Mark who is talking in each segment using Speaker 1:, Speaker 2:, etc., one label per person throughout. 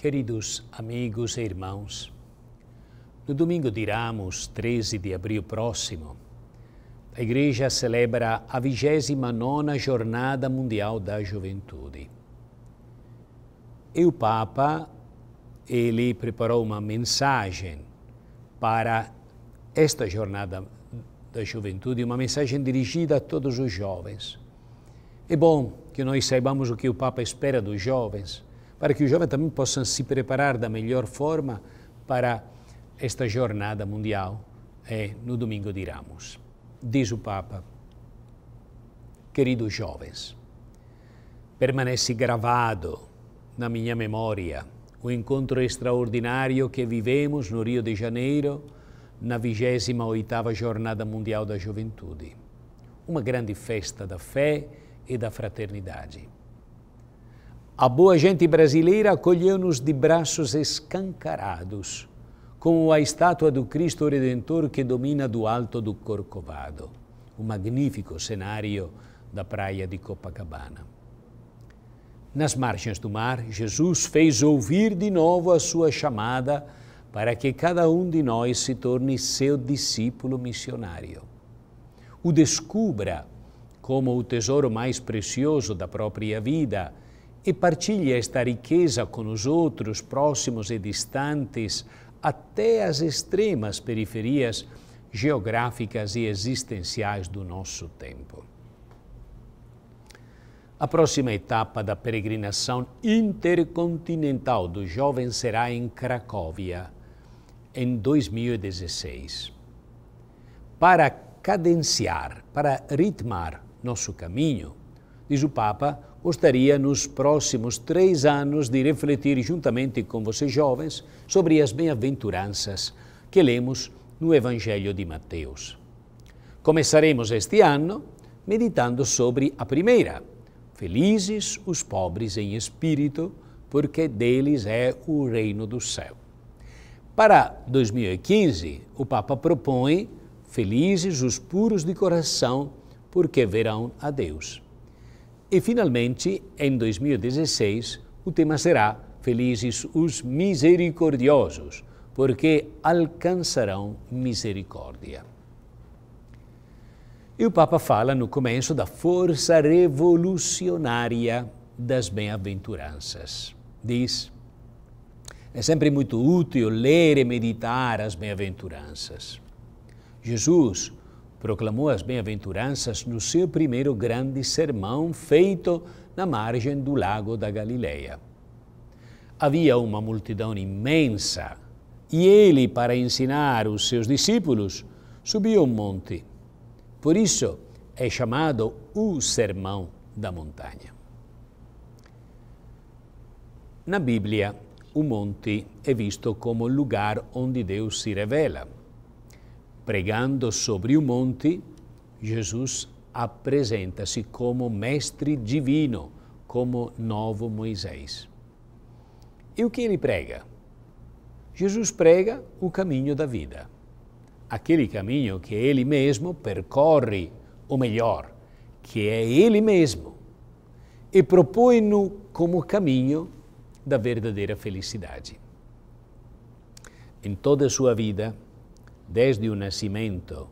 Speaker 1: Queridos amigos e irmãos, no domingo de Ramos, 13 de abril próximo, a Igreja celebra a 29 Jornada Mundial da Juventude. E o Papa, ele preparou uma mensagem para esta Jornada da Juventude, uma mensagem dirigida a todos os jovens. É bom que nós saibamos o que o Papa espera dos jovens para que os jovens também possam se preparar da melhor forma para esta jornada mundial é, no domingo de Ramos. Diz o Papa, queridos jovens, permanece gravado na minha memória o encontro extraordinário que vivemos no Rio de Janeiro na 28ª Jornada Mundial da Juventude. Uma grande festa da fé e da fraternidade a boa gente brasileira acolheu-nos de braços escancarados, como a estátua do Cristo Redentor que domina do alto do Corcovado, o magnífico cenário da praia de Copacabana. Nas margens do mar, Jesus fez ouvir de novo a sua chamada para que cada um de nós se torne seu discípulo missionário. O descubra como o tesouro mais precioso da própria vida e partilhe esta riqueza com os outros, próximos e distantes, até as extremas periferias geográficas e existenciais do nosso tempo. A próxima etapa da peregrinação intercontinental do jovem será em Cracóvia, em 2016. Para cadenciar, para ritmar nosso caminho, diz o Papa, gostaria, nos próximos três anos, de refletir juntamente com vocês jovens sobre as bem-aventuranças que lemos no Evangelho de Mateus. Começaremos este ano meditando sobre a primeira. Felizes os pobres em espírito, porque deles é o reino do céu. Para 2015, o Papa propõe Felizes os puros de coração, porque verão a Deus. E finalmente, em 2016, o tema será Felizes os misericordiosos, porque alcançarão misericórdia. E o Papa fala no começo da força revolucionária das bem-aventuranças. Diz: é sempre muito útil ler e meditar as bem-aventuranças. Jesus proclamou as bem-aventuranças no seu primeiro grande sermão feito na margem do Lago da Galileia. Havia uma multidão imensa e ele, para ensinar os seus discípulos, subiu um monte. Por isso é chamado o Sermão da Montanha. Na Bíblia, o monte é visto como o lugar onde Deus se revela Pregando sobre o monte, Jesus apresenta-se como mestre divino, como novo Moisés. E o que ele prega? Jesus prega o caminho da vida, aquele caminho que ele mesmo percorre, ou melhor, que é ele mesmo, e propõe-no como caminho da verdadeira felicidade. Em toda a sua vida, desde o nascimento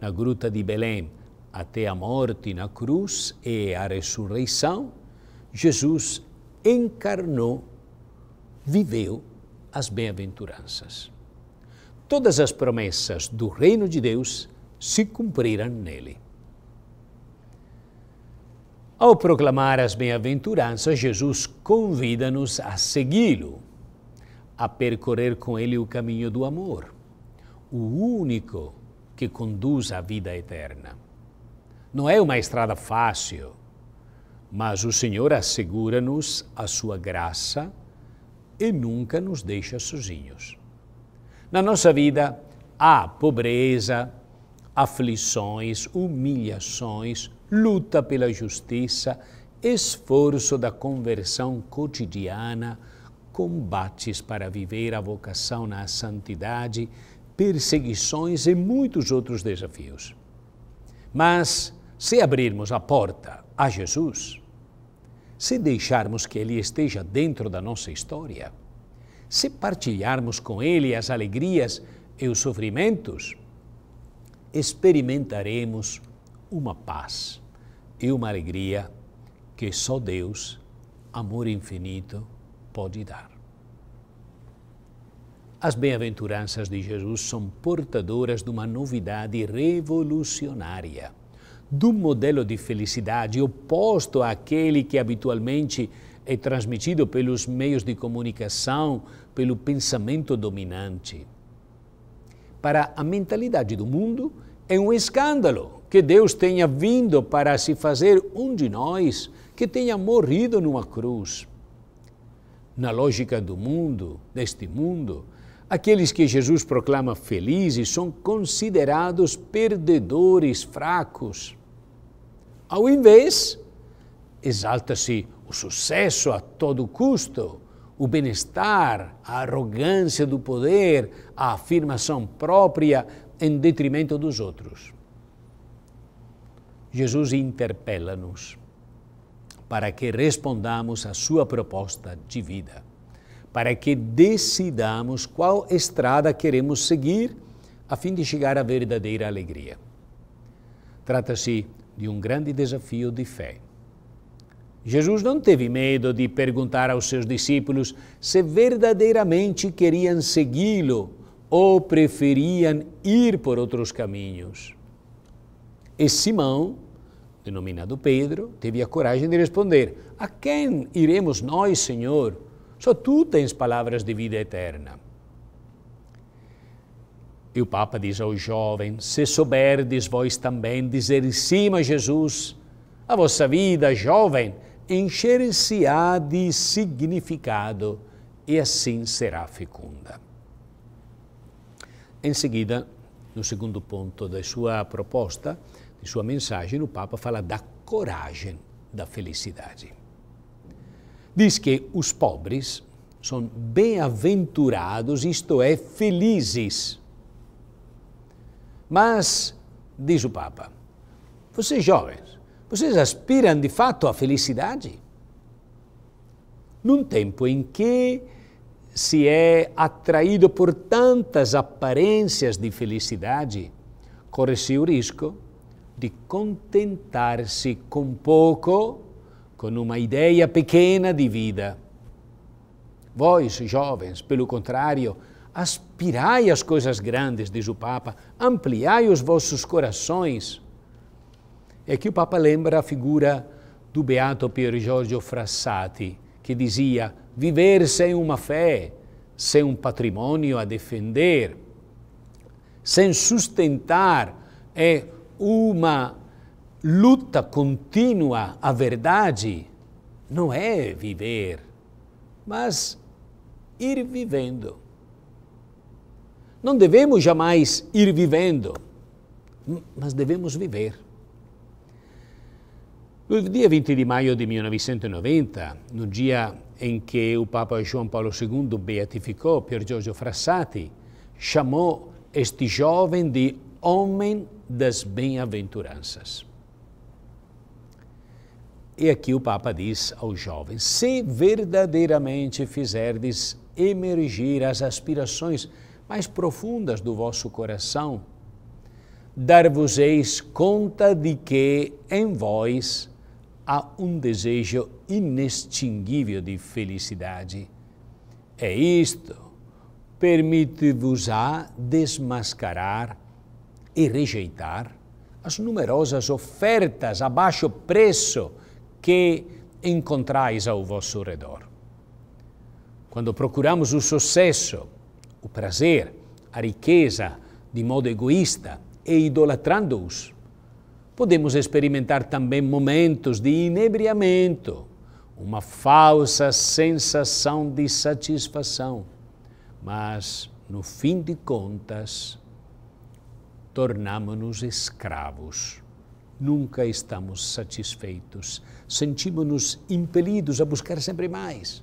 Speaker 1: na gruta de Belém até a morte na cruz e a ressurreição, Jesus encarnou, viveu as bem-aventuranças. Todas as promessas do reino de Deus se cumpriram nele. Ao proclamar as bem-aventuranças, Jesus convida-nos a segui-lo, a percorrer com ele o caminho do amor o único que conduz à vida eterna. Não é uma estrada fácil, mas o Senhor assegura-nos a sua graça e nunca nos deixa sozinhos. Na nossa vida há pobreza, aflições, humilhações, luta pela justiça, esforço da conversão cotidiana, combates para viver a vocação na santidade, perseguições e muitos outros desafios. Mas se abrirmos a porta a Jesus, se deixarmos que Ele esteja dentro da nossa história, se partilharmos com Ele as alegrias e os sofrimentos, experimentaremos uma paz e uma alegria que só Deus, amor infinito, pode dar. As bem-aventuranças de Jesus são portadoras de uma novidade revolucionária, de um modelo de felicidade oposto àquele que habitualmente é transmitido pelos meios de comunicação, pelo pensamento dominante. Para a mentalidade do mundo, é um escândalo que Deus tenha vindo para se fazer um de nós que tenha morrido numa cruz. Na lógica do mundo, deste mundo, Aqueles que Jesus proclama felizes são considerados perdedores fracos. Ao invés, exalta-se o sucesso a todo custo, o bem-estar, a arrogância do poder, a afirmação própria em detrimento dos outros. Jesus interpela-nos para que respondamos à sua proposta de vida para que decidamos qual estrada queremos seguir a fim de chegar à verdadeira alegria. Trata-se de um grande desafio de fé. Jesus não teve medo de perguntar aos seus discípulos se verdadeiramente queriam segui-lo ou preferiam ir por outros caminhos. E Simão, denominado Pedro, teve a coragem de responder: A quem iremos nós, Senhor? Só tu tens palavras de vida eterna. E o Papa diz ao jovem: Se souberdes vós também dizer cima a Jesus, a vossa vida, jovem, encher-se-á de significado e assim será fecunda. Em seguida, no segundo ponto da sua proposta, de sua mensagem, o Papa fala da coragem da felicidade diz que os pobres são bem-aventurados, isto é, felizes. Mas, diz o Papa, vocês jovens, vocês aspiram de fato à felicidade? Num tempo em que se é atraído por tantas aparências de felicidade, corre-se o risco de contentar-se com pouco com uma ideia pequena de vida. Vós, jovens, pelo contrário, aspirai às coisas grandes, diz o Papa, ampliai os vossos corações. É que o Papa lembra a figura do beato Pier Giorgio Frassati, que dizia: viver sem uma fé, sem um patrimônio a defender, sem sustentar, é uma luta contínua à verdade não é viver, mas ir vivendo. Não devemos jamais ir vivendo, mas devemos viver. No dia 20 de maio de 1990, no dia em que o Papa João Paulo II beatificou Pier Giorgio Frassati, chamou este jovem de Homem das Bem-aventuranças. E aqui o Papa diz aos jovens: se verdadeiramente fizerdes emergir as aspirações mais profundas do vosso coração, dar-vos-eis conta de que em vós há um desejo inextinguível de felicidade. É isto, permite-vos-á desmascarar e rejeitar as numerosas ofertas a baixo preço que encontrais ao vosso redor. Quando procuramos o sucesso, o prazer, a riqueza de modo egoísta e idolatrando-os, podemos experimentar também momentos de inebriamento, uma falsa sensação de satisfação, mas, no fim de contas, tornamo-nos escravos nunca estamos satisfeitos. Sentimos-nos impelidos a buscar sempre mais.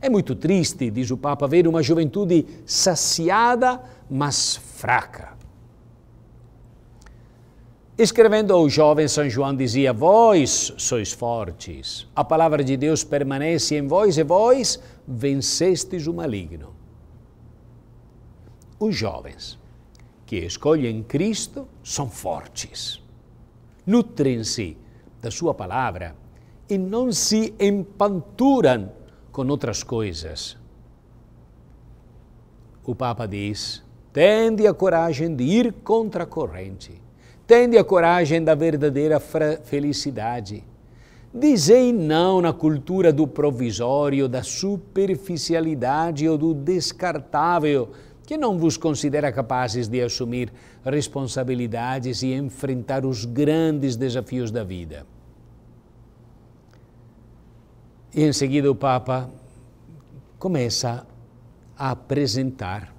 Speaker 1: É muito triste, diz o Papa, ver uma juventude saciada, mas fraca. Escrevendo ao jovem São João dizia: Vós sois fortes, a palavra de Deus permanece em vós e vós vencestes o maligno. Os jovens que escolhem Cristo são fortes nutrem-se da Sua palavra e não se empanturam com outras coisas. O Papa diz: tende a coragem de ir contra a corrente, tende a coragem da verdadeira felicidade. Dizei não na cultura do provisório, da superficialidade ou do descartável, que não vos considera capazes de assumir responsabilidades e enfrentar os grandes desafios da vida. E em seguida o Papa começa a apresentar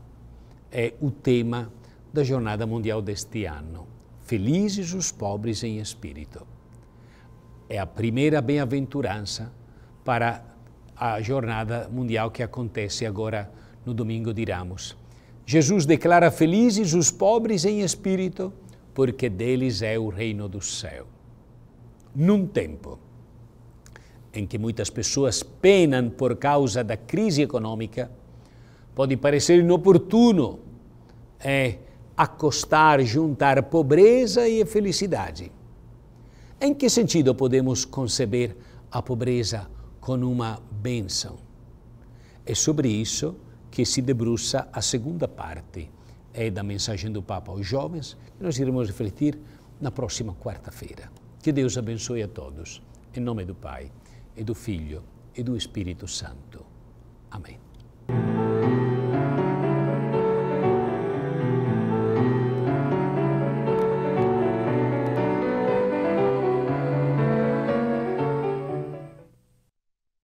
Speaker 1: é, o tema da Jornada Mundial deste ano: Felizes os pobres em espírito. É a primeira bem-aventurança para a Jornada Mundial que acontece agora no domingo de Ramos. Jesus declara felizes os pobres em espírito, porque deles é o reino do céu. Num tempo em que muitas pessoas penam por causa da crise econômica, pode parecer inoportuno é acostar, juntar pobreza e felicidade. Em que sentido podemos conceber a pobreza como uma bênção? É sobre isso que se debruça a segunda parte é, da mensagem do Papa aos jovens, que nós iremos refletir na próxima quarta-feira. Que Deus abençoe a todos, em nome do Pai, e do Filho e do Espírito Santo. Amém.